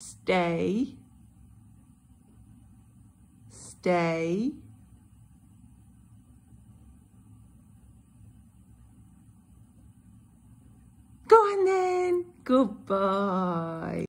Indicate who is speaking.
Speaker 1: stay, stay,
Speaker 2: Go on then. Goodbye.